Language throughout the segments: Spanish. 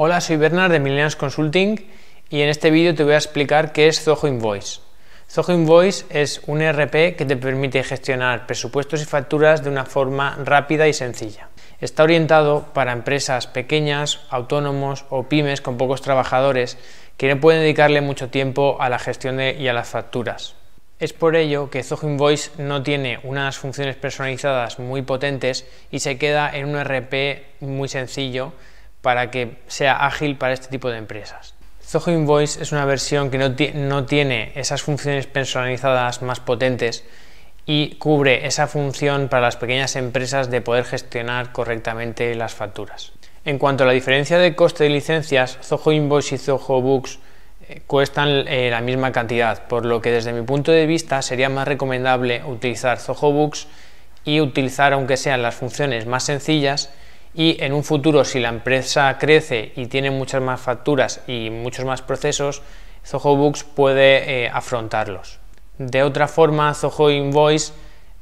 Hola, soy Bernard de Millennials Consulting y en este vídeo te voy a explicar qué es Zoho Invoice. Zoho Invoice es un ERP que te permite gestionar presupuestos y facturas de una forma rápida y sencilla. Está orientado para empresas pequeñas, autónomos o pymes con pocos trabajadores que no pueden dedicarle mucho tiempo a la gestión y a las facturas. Es por ello que Zoho Invoice no tiene unas funciones personalizadas muy potentes y se queda en un ERP muy sencillo para que sea ágil para este tipo de empresas. Zoho Invoice es una versión que no, tiene esas funciones personalizadas más potentes y cubre esa función para las pequeñas empresas de poder gestionar correctamente las facturas. En cuanto a la diferencia de coste de licencias, Zoho Invoice y Zoho Books eh, cuestan eh, la misma cantidad, por lo que desde mi punto de vista sería más recomendable utilizar Zoho Books y utilizar aunque sean las funciones más sencillas y en un futuro si la empresa crece y tiene muchas más facturas y muchos más procesos, Zoho Books puede eh, afrontarlos. De otra forma, Zoho Invoice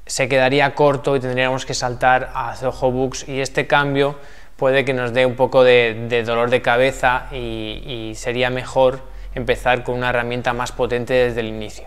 se quedaría corto y tendríamos que saltar a Zoho Books y este cambio puede que nos dé un poco de, dolor de cabeza y sería mejor empezar con una herramienta más potente desde el inicio.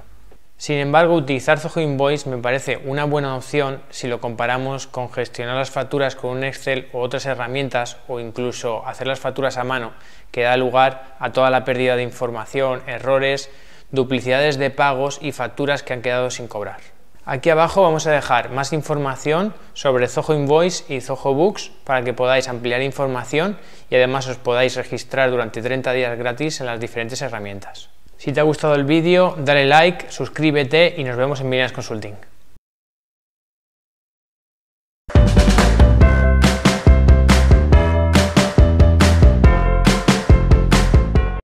Sin embargo, utilizar Zoho Invoice me parece una buena opción si lo comparamos con gestionar las facturas con un Excel u otras herramientas o incluso hacer las facturas a mano, que da lugar a toda la pérdida de información, errores, duplicidades de pagos y facturas que han quedado sin cobrar. Aquí abajo vamos a dejar más información sobre Zoho Invoice y Zoho Books para que podáis ampliar información y además os podáis registrar durante 30 días gratis en las diferentes herramientas. Si te ha gustado el vídeo, dale like, suscríbete y nos vemos en Minas Consulting.